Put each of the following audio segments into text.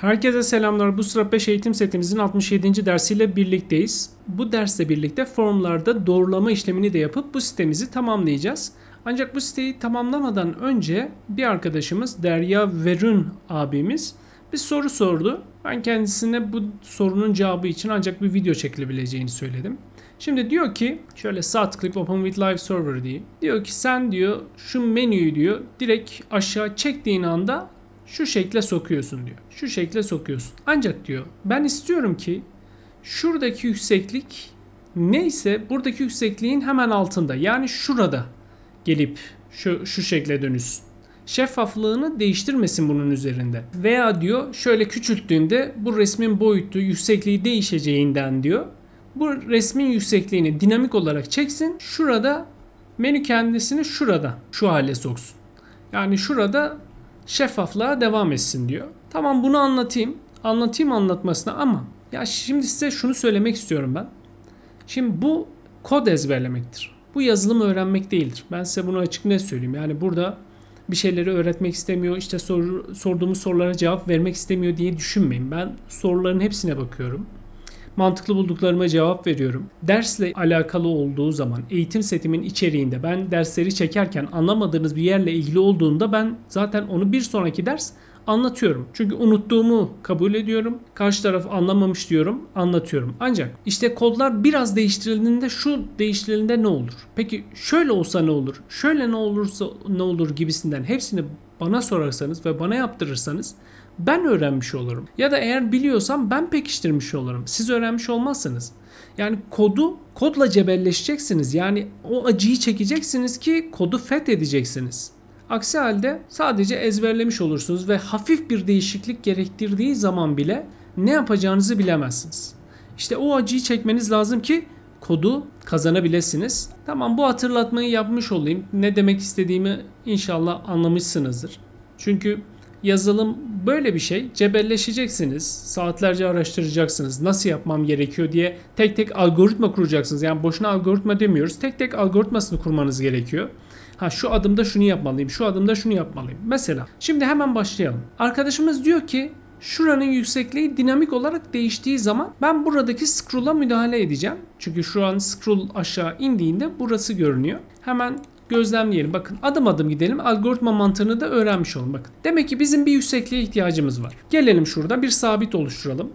Herkese selamlar. Bu sıra 5 eğitim setimizin 67. dersiyle birlikteyiz. Bu dersle birlikte formlarda doğrulama işlemini de yapıp bu sitemizi tamamlayacağız. Ancak bu siteyi tamamlamadan önce bir arkadaşımız Derya Verün abimiz bir soru sordu. Ben kendisine bu sorunun cevabı için ancak bir video çekilebileceğini söyledim. Şimdi diyor ki şöyle sağ tıklayıp open with live server diyeyim. Diyor ki sen diyor şu menüyü diyor direkt aşağı çektiğin anda şu şekle sokuyorsun diyor. Şu şekle sokuyorsun. Ancak diyor ben istiyorum ki şuradaki yükseklik neyse buradaki yüksekliğin hemen altında yani şurada gelip şu, şu şekle dönüşsün. Şeffaflığını değiştirmesin bunun üzerinde. Veya diyor şöyle küçülttüğünde bu resmin boyutu yüksekliği değişeceğinden diyor. Bu resmin yüksekliğini dinamik olarak çeksin. Şurada menü kendisini şurada şu hale soksun. Yani şurada şeffaflığa devam etsin diyor. Tamam bunu anlatayım. Anlatayım anlatmasına ama ya şimdi size şunu söylemek istiyorum ben. Şimdi bu kod ezberlemektir. Bu yazılım öğrenmek değildir. Ben size bunu açık ne söyleyeyim. Yani burada bir şeyleri öğretmek istemiyor, işte sor, sorduğumuz sorulara cevap vermek istemiyor diye düşünmeyin. Ben soruların hepsine bakıyorum mantıklı bulduklarıma cevap veriyorum. Dersle alakalı olduğu zaman eğitim setimin içeriğinde ben dersleri çekerken anlamadığınız bir yerle ilgili olduğunda ben zaten onu bir sonraki ders anlatıyorum. Çünkü unuttuğumu kabul ediyorum. Karşı taraf anlamamış diyorum, anlatıyorum. Ancak işte kodlar biraz değiştirildiğinde şu değiştirildiğinde ne olur? Peki şöyle olsa ne olur? Şöyle ne olursa ne olur gibisinden hepsini bana sorarsanız ve bana yaptırırsanız ben öğrenmiş olurum. Ya da eğer biliyorsam ben pekiştirmiş olurum. Siz öğrenmiş olmazsınız. Yani kodu kodla cebelleşeceksiniz. Yani o acıyı çekeceksiniz ki kodu fethedeceksiniz. Aksi halde sadece ezberlemiş olursunuz ve hafif bir değişiklik gerektirdiği zaman bile ne yapacağınızı bilemezsiniz. İşte o acıyı çekmeniz lazım ki kodu kazanabilirsiniz. Tamam bu hatırlatmayı yapmış olayım. Ne demek istediğimi inşallah anlamışsınızdır. Çünkü yazılım böyle bir şey. Cebelleşeceksiniz. Saatlerce araştıracaksınız. Nasıl yapmam gerekiyor diye tek tek algoritma kuracaksınız. Yani boşuna algoritma demiyoruz. Tek tek algoritmasını kurmanız gerekiyor. Ha şu adımda şunu yapmalıyım. Şu adımda şunu yapmalıyım. Mesela şimdi hemen başlayalım. Arkadaşımız diyor ki şuranın yüksekliği dinamik olarak değiştiği zaman ben buradaki scroll'a müdahale edeceğim. Çünkü şu an scroll aşağı indiğinde burası görünüyor. Hemen gözlemleyelim. Bakın adım adım gidelim. Algoritma mantığını da öğrenmiş olun. Bakın. Demek ki bizim bir yüksekliğe ihtiyacımız var. Gelelim şurada bir sabit oluşturalım.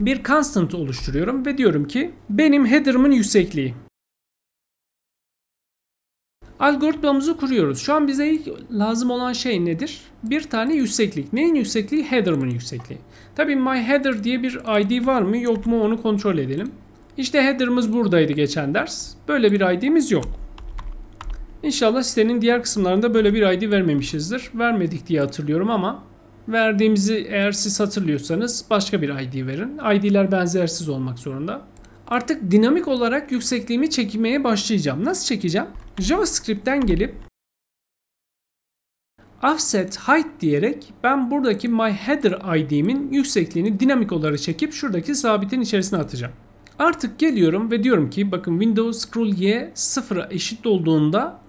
Bir constant oluşturuyorum ve diyorum ki benim header'ımın yüksekliği. Algoritmamızı kuruyoruz. Şu an bize ilk lazım olan şey nedir? Bir tane yükseklik. Neyin yüksekliği? Header'ımın yüksekliği. Tabii my header diye bir ID var mı yok mu onu kontrol edelim. İşte header'ımız buradaydı geçen ders. Böyle bir ID'miz yok. İnşallah sitenin diğer kısımlarında böyle bir ID vermemişizdir. Vermedik diye hatırlıyorum ama verdiğimizi eğer siz hatırlıyorsanız başka bir ID verin. ID'ler benzersiz olmak zorunda. Artık dinamik olarak yüksekliğimi çekmeye başlayacağım. Nasıl çekeceğim? JavaScript'ten gelip offset height diyerek ben buradaki my header id'min yüksekliğini dinamik olarak çekip şuradaki sabitin içerisine atacağım. Artık geliyorum ve diyorum ki bakın Windows scroll y sıfıra eşit olduğunda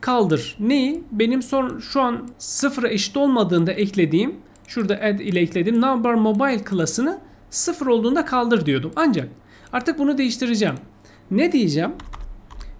kaldır. Neyi? Benim son şu an sıfıra eşit olmadığında eklediğim şurada add ile ekledim. Number mobile klasını sıfır olduğunda kaldır diyordum. Ancak artık bunu değiştireceğim. Ne diyeceğim?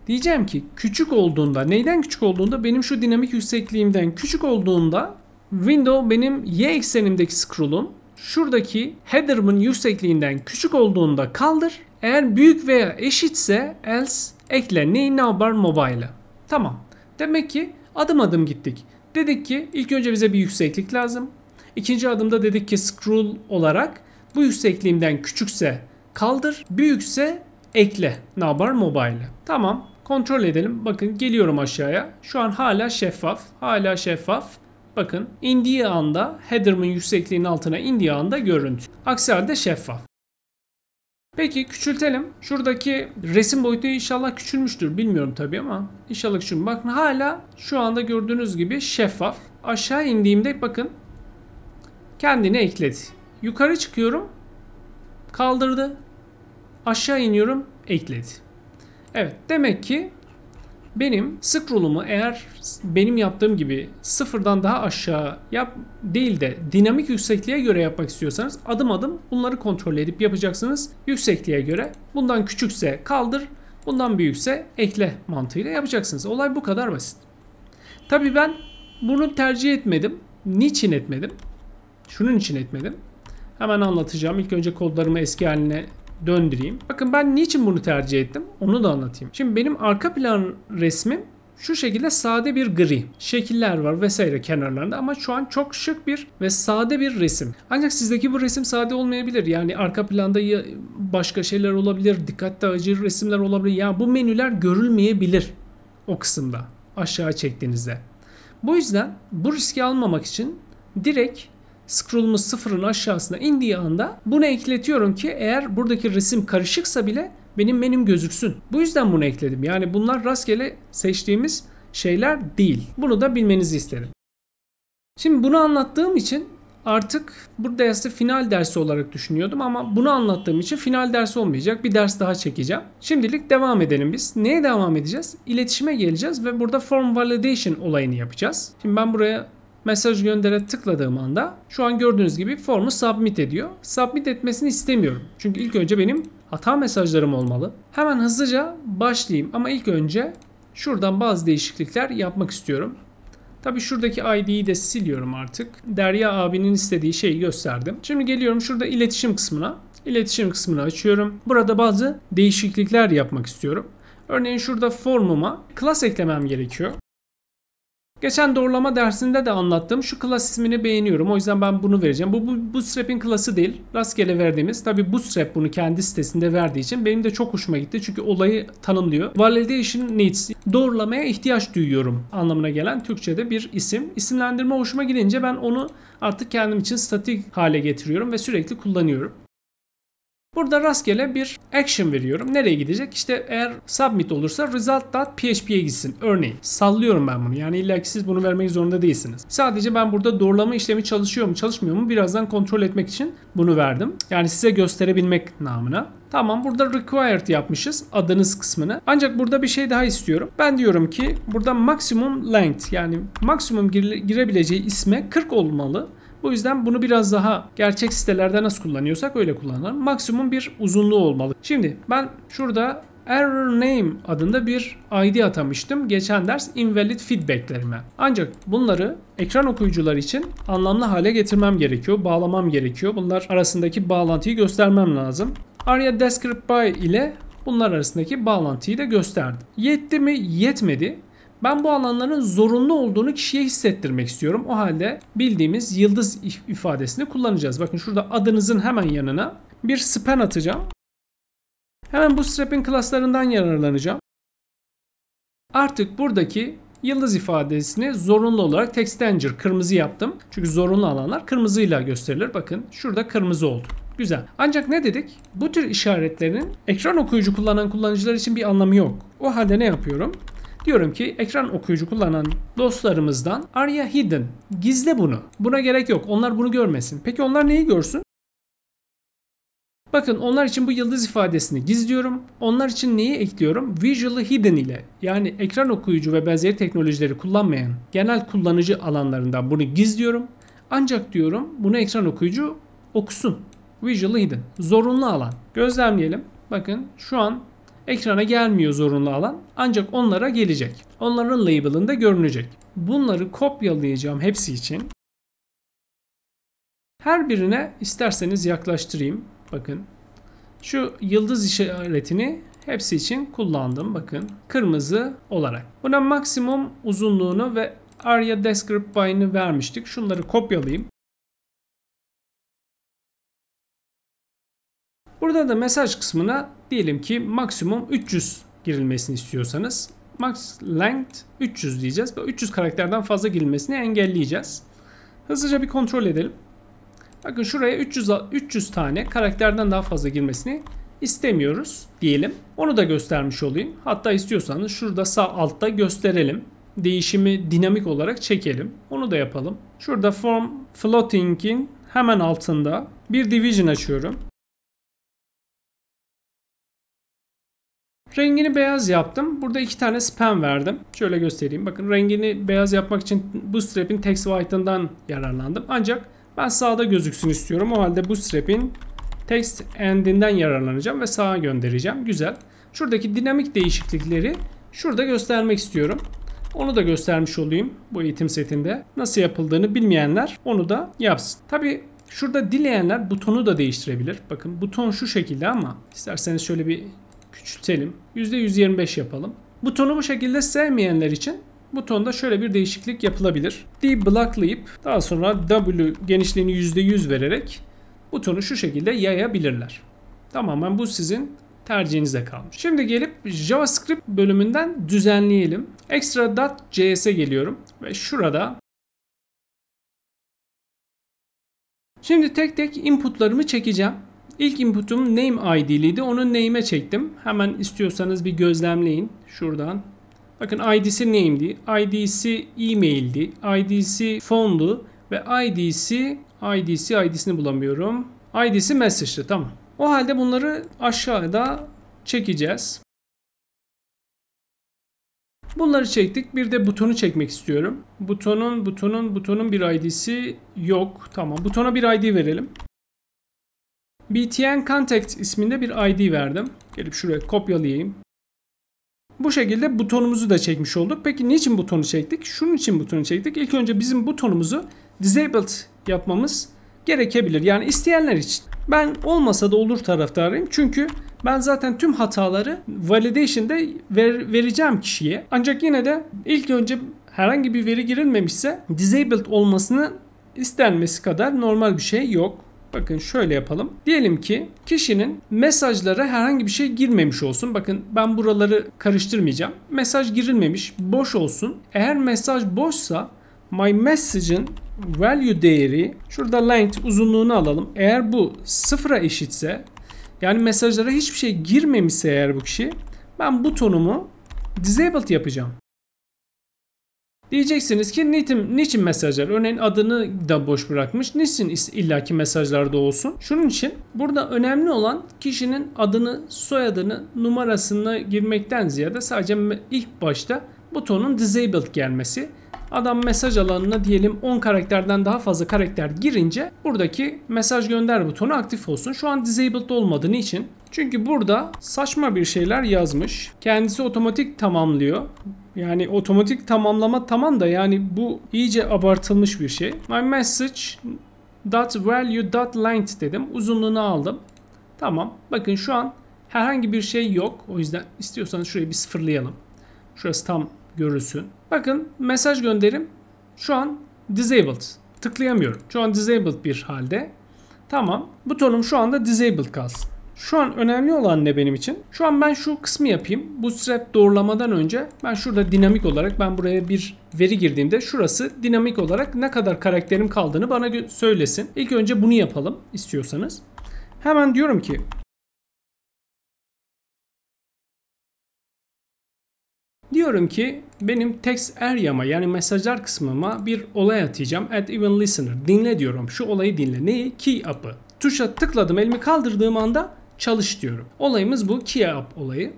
Diyeceğim ki küçük olduğunda neyden küçük olduğunda benim şu dinamik yüksekliğimden küçük olduğunda window benim y eksenimdeki scroll'un şuradaki header'ımın yüksekliğinden küçük olduğunda kaldır. Eğer büyük veya eşitse else ekle neyi ne yapar mobile'ı. Tamam. Demek ki adım adım gittik. Dedik ki ilk önce bize bir yükseklik lazım. İkinci adımda dedik ki scroll olarak bu yüksekliğimden küçükse kaldır, büyükse ekle. Nabar Mobile. Tamam kontrol edelim. Bakın geliyorum aşağıya. Şu an hala şeffaf. Hala şeffaf. Bakın indiği anda header'ın yüksekliğinin altına indiği anda görüntü. Aksi halde şeffaf. Peki küçültelim. Şuradaki resim boyutu inşallah küçülmüştür. Bilmiyorum tabii ama inşallah küçülmüş. Bakın hala şu anda gördüğünüz gibi şeffaf. Aşağı indiğimde bakın kendini ekledi. Yukarı çıkıyorum. Kaldırdı. Aşağı iniyorum. Ekledi. Evet demek ki benim sık rulumu eğer benim yaptığım gibi sıfırdan daha aşağı yap değil de dinamik yüksekliğe göre yapmak istiyorsanız adım adım bunları kontrol edip yapacaksınız. Yüksekliğe göre bundan küçükse kaldır, bundan büyükse ekle mantığıyla yapacaksınız. Olay bu kadar basit. Tabii ben bunu tercih etmedim. Niçin etmedim? Şunun için etmedim. Hemen anlatacağım. İlk önce kodlarımı eski haline döndüreyim. Bakın ben niçin bunu tercih ettim onu da anlatayım. Şimdi benim arka plan resmim şu şekilde sade bir gri. Şekiller var vesaire kenarlarında ama şu an çok şık bir ve sade bir resim. Ancak sizdeki bu resim sade olmayabilir. Yani arka planda başka şeyler olabilir. Dikkat dağıcı resimler olabilir. Yani bu menüler görülmeyebilir o kısımda aşağı çektiğinizde. Bu yüzden bu riski almamak için direkt scrollumuz sıfırın aşağısına indiği anda bunu ekletiyorum ki eğer buradaki resim karışıksa bile benim menüm gözüksün. Bu yüzden bunu ekledim. Yani bunlar rastgele seçtiğimiz şeyler değil. Bunu da bilmenizi isterim. Şimdi bunu anlattığım için artık bu dersi final dersi olarak düşünüyordum ama bunu anlattığım için final dersi olmayacak. Bir ders daha çekeceğim. Şimdilik devam edelim biz. Neye devam edeceğiz? İletişime geleceğiz ve burada form validation olayını yapacağız. Şimdi ben buraya mesaj göndere tıkladığım anda şu an gördüğünüz gibi formu submit ediyor. Submit etmesini istemiyorum. Çünkü ilk önce benim hata mesajlarım olmalı. Hemen hızlıca başlayayım ama ilk önce şuradan bazı değişiklikler yapmak istiyorum. Tabi şuradaki ID'yi de siliyorum artık. Derya abinin istediği şeyi gösterdim. Şimdi geliyorum şurada iletişim kısmına. İletişim kısmını açıyorum. Burada bazı değişiklikler yapmak istiyorum. Örneğin şurada formuma class eklemem gerekiyor. Geçen doğrulama dersinde de anlattım. Şu klas ismini beğeniyorum. O yüzden ben bunu vereceğim. Bu, bu Bootstrap'in klası değil. Rastgele verdiğimiz. Tabi Bootstrap bunu kendi sitesinde verdiği için benim de çok hoşuma gitti. Çünkü olayı tanımlıyor. Validation needs. Doğrulamaya ihtiyaç duyuyorum anlamına gelen Türkçe'de bir isim. İsimlendirme hoşuma gidince ben onu artık kendim için statik hale getiriyorum ve sürekli kullanıyorum. Burada rastgele bir action veriyorum. Nereye gidecek? İşte eğer submit olursa result.php'ye gitsin. Örneğin sallıyorum ben bunu. Yani illa ki siz bunu vermek zorunda değilsiniz. Sadece ben burada doğrulama işlemi çalışıyor mu çalışmıyor mu birazdan kontrol etmek için bunu verdim. Yani size gösterebilmek namına. Tamam burada required yapmışız adınız kısmını. Ancak burada bir şey daha istiyorum. Ben diyorum ki burada maximum length yani maksimum girebileceği isme 40 olmalı. Bu yüzden bunu biraz daha gerçek sitelerde nasıl kullanıyorsak öyle kullanalım. Maksimum bir uzunluğu olmalı. Şimdi ben şurada error name adında bir ID atamıştım. Geçen ders invalid feedbacklerime. Ancak bunları ekran okuyucular için anlamlı hale getirmem gerekiyor. Bağlamam gerekiyor. Bunlar arasındaki bağlantıyı göstermem lazım. Arya Describe by ile bunlar arasındaki bağlantıyı da gösterdim. Yetti mi? Yetmedi. Ben bu alanların zorunlu olduğunu kişiye hissettirmek istiyorum. O halde bildiğimiz yıldız ifadesini kullanacağız. Bakın şurada adınızın hemen yanına bir span atacağım. Hemen bu strap'in klaslarından yararlanacağım. Artık buradaki yıldız ifadesini zorunlu olarak textanger kırmızı yaptım. Çünkü zorunlu alanlar kırmızıyla gösterilir. Bakın şurada kırmızı oldu. Güzel. Ancak ne dedik? Bu tür işaretlerin ekran okuyucu kullanan kullanıcılar için bir anlamı yok. O halde ne yapıyorum? Diyorum ki ekran okuyucu kullanan dostlarımızdan Arya Hidden gizle bunu. Buna gerek yok. Onlar bunu görmesin. Peki onlar neyi görsün? Bakın onlar için bu yıldız ifadesini gizliyorum. Onlar için neyi ekliyorum? Visually hidden ile yani ekran okuyucu ve benzeri teknolojileri kullanmayan genel kullanıcı alanlarından bunu gizliyorum. Ancak diyorum bunu ekran okuyucu okusun. Visually hidden. Zorunlu alan. Gözlemleyelim. Bakın şu an ekrana gelmiyor zorunlu alan ancak onlara gelecek. Onların label'ında görünecek. Bunları kopyalayacağım hepsi için. Her birine isterseniz yaklaştırayım. Bakın şu yıldız işaretini hepsi için kullandım. Bakın kırmızı olarak. Buna maksimum uzunluğunu ve area descript by'ını vermiştik. Şunları kopyalayayım. Burada da mesaj kısmına diyelim ki maksimum 300 girilmesini istiyorsanız max length 300 diyeceğiz ve 300 karakterden fazla girilmesini engelleyeceğiz. Hızlıca bir kontrol edelim. Bakın şuraya 300 300 tane karakterden daha fazla girmesini istemiyoruz diyelim. Onu da göstermiş olayım. Hatta istiyorsanız şurada sağ altta gösterelim. Değişimi dinamik olarak çekelim. Onu da yapalım. Şurada form floating'in hemen altında bir division açıyorum. Rengini beyaz yaptım. Burada iki tane span verdim. Şöyle göstereyim. Bakın rengini beyaz yapmak için bu Bootstrap'in text white'ından yararlandım. Ancak ben sağda gözüksün istiyorum. O halde bu Bootstrap'in text end'inden yararlanacağım ve sağa göndereceğim. Güzel. Şuradaki dinamik değişiklikleri şurada göstermek istiyorum. Onu da göstermiş olayım bu eğitim setinde. Nasıl yapıldığını bilmeyenler onu da yapsın. Tabi şurada dileyenler butonu da değiştirebilir. Bakın buton şu şekilde ama isterseniz şöyle bir küçültelim. %125 yapalım. Butonu bu şekilde sevmeyenler için butonda şöyle bir değişiklik yapılabilir. D-blocklayıp daha sonra W genişliğini %100 vererek butonu şu şekilde yayabilirler. Tamamen bu sizin tercihinize kalmış. Şimdi gelip JavaScript bölümünden düzenleyelim. Extra.js'e geliyorum ve şurada Şimdi tek tek inputlarımı çekeceğim. İlk input'um name id'liydi. Onu name'e çektim. Hemen istiyorsanız bir gözlemleyin şuradan. Bakın id'si name'di, id'si email'di, id'si fondu ve id'si id'si id'sini bulamıyorum. id'si message'tı tamam. O halde bunları aşağıda çekeceğiz. Bunları çektik. Bir de butonu çekmek istiyorum. Butonun, butonun, butonun bir id'si yok. Tamam. Butona bir id verelim btn contact isminde bir id verdim. Gelip şuraya kopyalayayım. Bu şekilde butonumuzu da çekmiş olduk. Peki niçin butonu çektik? Şunun için butonu çektik. İlk önce bizim butonumuzu disabled yapmamız gerekebilir. Yani isteyenler için. Ben olmasa da olur taraftarıyım. Çünkü ben zaten tüm hataları validation'da ver, vereceğim kişiye. Ancak yine de ilk önce herhangi bir veri girilmemişse disabled olmasını istenmesi kadar normal bir şey yok. Bakın şöyle yapalım. Diyelim ki kişinin mesajlara herhangi bir şey girmemiş olsun. Bakın ben buraları karıştırmayacağım. Mesaj girilmemiş, boş olsun. Eğer mesaj boşsa my message'in value değeri şurada length uzunluğunu alalım. Eğer bu sıfıra eşitse yani mesajlara hiçbir şey girmemişse eğer bu kişi ben butonumu disabled yapacağım. Diyeceksiniz ki niçin, niçin mesajlar? Örneğin adını da boş bırakmış. Niçin illaki mesajlarda olsun? Şunun için burada önemli olan kişinin adını, soyadını, numarasını girmekten ziyade sadece ilk başta butonun disabled gelmesi. Adam mesaj alanına diyelim 10 karakterden daha fazla karakter girince buradaki mesaj gönder butonu aktif olsun. Şu an disabled olmadığı için. Çünkü burada saçma bir şeyler yazmış. Kendisi otomatik tamamlıyor. Yani otomatik tamamlama tamam da yani bu iyice abartılmış bir şey. My message dot value dot length dedim. Uzunluğunu aldım. Tamam. Bakın şu an herhangi bir şey yok. O yüzden istiyorsanız şurayı bir sıfırlayalım. Şurası tam görülsün. Bakın mesaj gönderim şu an disabled. Tıklayamıyorum. Şu an disabled bir halde. Tamam. Butonum şu anda disabled kalsın. Şu an önemli olan ne benim için? Şu an ben şu kısmı yapayım. Bu Bootstrap doğrulamadan önce ben şurada dinamik olarak ben buraya bir veri girdiğimde şurası dinamik olarak ne kadar karakterim kaldığını bana söylesin. İlk önce bunu yapalım istiyorsanız. Hemen diyorum ki Diyorum ki benim text area'ma yani mesajlar kısmıma bir olay atacağım. Add even listener. Dinle diyorum. Şu olayı dinle. Neyi? Key up'ı. Tuşa tıkladım elimi kaldırdığım anda Çalış diyorum. Olayımız bu key up olayı.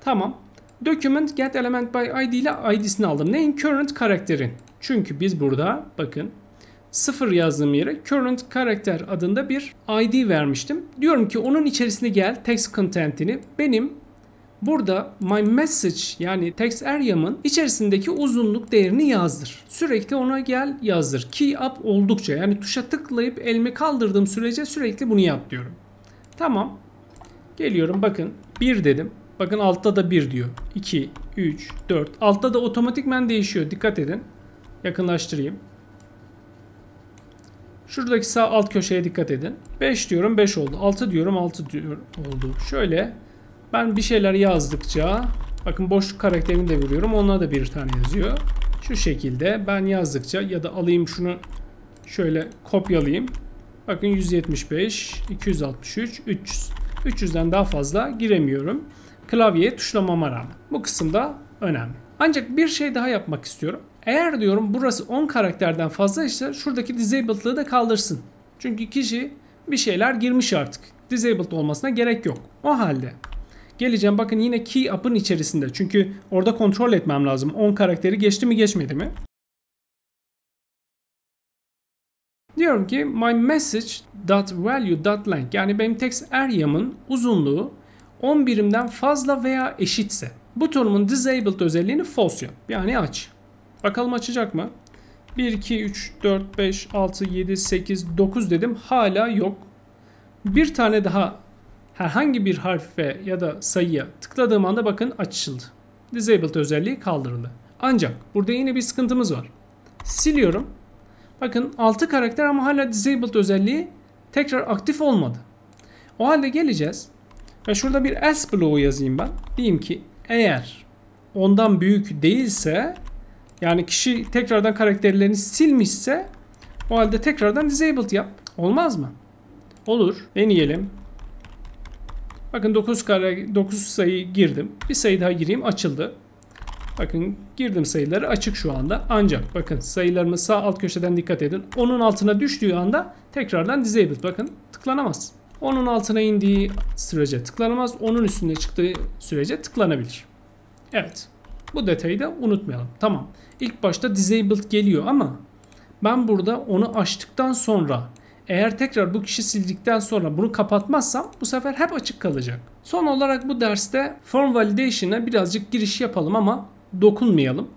Tamam. Document get element by id ile id'sini aldım. Neyin? Current karakterin. Çünkü biz burada bakın sıfır yazdığım yere current karakter adında bir id vermiştim. Diyorum ki onun içerisine gel text content'ini benim burada my message yani text area'mın içerisindeki uzunluk değerini yazdır. Sürekli ona gel yazdır. Key up oldukça yani tuşa tıklayıp elimi kaldırdığım sürece sürekli bunu yap diyorum. Tamam. Geliyorum bakın 1 dedim. Bakın altta da 1 diyor. 2, 3, 4. Altta da otomatikmen değişiyor. Dikkat edin. Yakınlaştırayım. Şuradaki sağ alt köşeye dikkat edin. 5 diyorum 5 oldu. 6 diyorum 6 diyor, oldu. Şöyle ben bir şeyler yazdıkça bakın boşluk karakterini de veriyorum. Ona da bir tane yazıyor. Şu şekilde ben yazdıkça ya da alayım şunu şöyle kopyalayayım. Bakın 175, 263, 300. 300'den daha fazla giremiyorum. Klavyeye tuşlamama rağmen. Bu kısımda önemli. Ancak bir şey daha yapmak istiyorum. Eğer diyorum burası 10 karakterden fazla ise şuradaki disabled'lığı da kaldırsın. Çünkü kişi bir şeyler girmiş artık. Disabled olmasına gerek yok. O halde geleceğim bakın yine key up'ın içerisinde. Çünkü orada kontrol etmem lazım. 10 karakteri geçti mi geçmedi mi? diyorum ki my message dot value dot length yani benim text area'mın er uzunluğu 10 birimden fazla veya eşitse butonumun disabled özelliğini false yap. Yani aç. Bakalım açacak mı? 1, 2, 3, 4, 5, 6, 7, 8, 9 dedim. Hala yok. Bir tane daha herhangi bir harfe ya da sayıya tıkladığım anda bakın açıldı. Disabled özelliği kaldırıldı. Ancak burada yine bir sıkıntımız var. Siliyorum. Bakın 6 karakter ama hala disabled özelliği tekrar aktif olmadı. O halde geleceğiz. Ve şurada bir else bloğu yazayım ben. Diyeyim ki eğer ondan büyük değilse yani kişi tekrardan karakterlerini silmişse o halde tekrardan disabled yap. Olmaz mı? Olur. Deneyelim. Bakın 9, kare, 9 sayı girdim. Bir sayı daha gireyim açıldı. Bakın girdim sayıları açık şu anda. Ancak bakın sayılarımı sağ alt köşeden dikkat edin. Onun altına düştüğü anda tekrardan disabled bakın tıklanamaz. Onun altına indiği sürece tıklanamaz. Onun üstüne çıktığı sürece tıklanabilir. Evet. Bu detayı da unutmayalım. Tamam. İlk başta disabled geliyor ama ben burada onu açtıktan sonra eğer tekrar bu kişi sildikten sonra bunu kapatmazsam bu sefer hep açık kalacak. Son olarak bu derste form validation'a birazcık giriş yapalım ama dokunmayalım.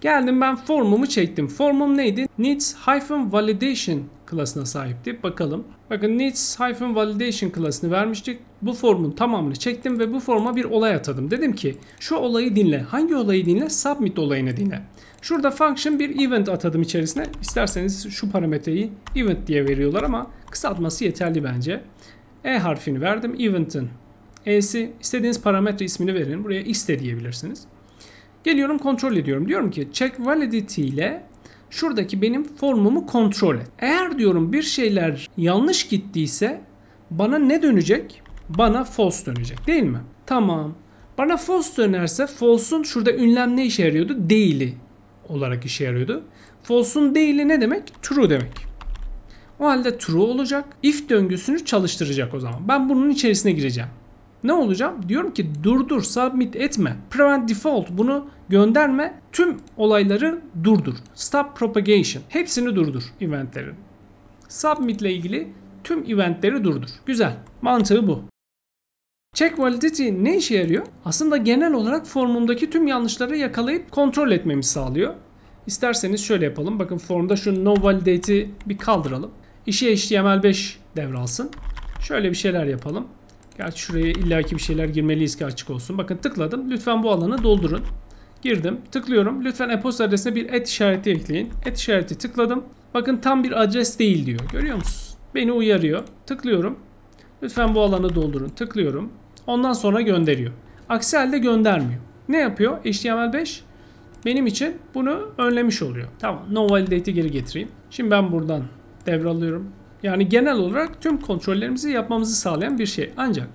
Geldim ben formumu çektim. Formum neydi? Needs-validation klasına sahipti. Bakalım. Bakın needs-validation klasını vermiştik. Bu formun tamamını çektim ve bu forma bir olay atadım. Dedim ki şu olayı dinle. Hangi olayı dinle? Submit olayını dinle. Şurada function bir event atadım içerisine. İsterseniz şu parametreyi event diye veriyorlar ama kısaltması yeterli bence. E harfini verdim. Event'in E'si istediğiniz parametre ismini verin. Buraya x de diyebilirsiniz. Geliyorum kontrol ediyorum. Diyorum ki check validity ile şuradaki benim formumu kontrol et. Eğer diyorum bir şeyler yanlış gittiyse bana ne dönecek? Bana false dönecek değil mi? Tamam. Bana false dönerse false'un şurada ünlem ne işe yarıyordu? Değili olarak işe yarıyordu. False'un değili ne demek? True demek. O halde true olacak. If döngüsünü çalıştıracak o zaman. Ben bunun içerisine gireceğim. Ne olacağım? Diyorum ki durdur, submit etme. Prevent default bunu gönderme. Tüm olayları durdur. Stop propagation. Hepsini durdur eventlerin. Submit ile ilgili tüm eventleri durdur. Güzel. Mantığı bu. Check validity ne işe yarıyor? Aslında genel olarak formumdaki tüm yanlışları yakalayıp kontrol etmemi sağlıyor. İsterseniz şöyle yapalım. Bakın formda şu no validate'i bir kaldıralım. İşe HTML5 devralsın. Şöyle bir şeyler yapalım. Gerçi şuraya illaki bir şeyler girmeliyiz ki açık olsun. Bakın tıkladım. Lütfen bu alanı doldurun. Girdim. Tıklıyorum. Lütfen e-posta adresine bir et işareti ekleyin. Et işareti tıkladım. Bakın tam bir adres değil diyor. Görüyor musunuz? Beni uyarıyor. Tıklıyorum. Lütfen bu alanı doldurun. Tıklıyorum. Ondan sonra gönderiyor. Aksi halde göndermiyor. Ne yapıyor? HTML5 benim için bunu önlemiş oluyor. Tamam. No validate'i geri getireyim. Şimdi ben buradan devralıyorum. Yani genel olarak tüm kontrollerimizi yapmamızı sağlayan bir şey. Ancak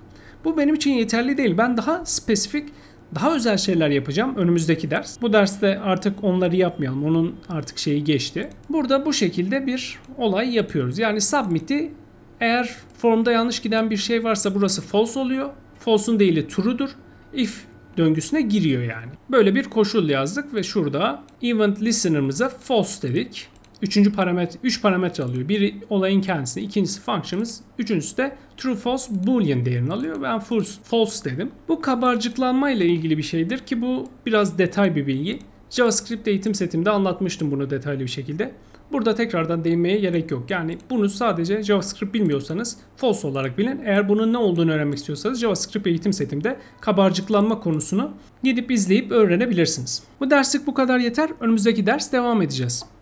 bu benim için yeterli değil. Ben daha spesifik, daha özel şeyler yapacağım önümüzdeki ders. Bu derste artık onları yapmayalım. Onun artık şeyi geçti. Burada bu şekilde bir olay yapıyoruz. Yani submit'i eğer formda yanlış giden bir şey varsa burası false oluyor. False'un değil, true'dur. If döngüsüne giriyor yani. Böyle bir koşul yazdık ve şurada event listener'ımıza false dedik. Üçüncü parametre, üç parametre alıyor. Biri olayın kendisi, ikincisi function'ımız, üçüncüsü de true false boolean değerini alıyor. Ben false, false dedim. Bu kabarcıklanma ile ilgili bir şeydir ki bu biraz detay bir bilgi. JavaScript eğitim setimde anlatmıştım bunu detaylı bir şekilde. Burada tekrardan değinmeye gerek yok. Yani bunu sadece JavaScript bilmiyorsanız false olarak bilin. Eğer bunun ne olduğunu öğrenmek istiyorsanız JavaScript eğitim setimde kabarcıklanma konusunu gidip izleyip öğrenebilirsiniz. Bu derslik bu kadar yeter. Önümüzdeki ders devam edeceğiz.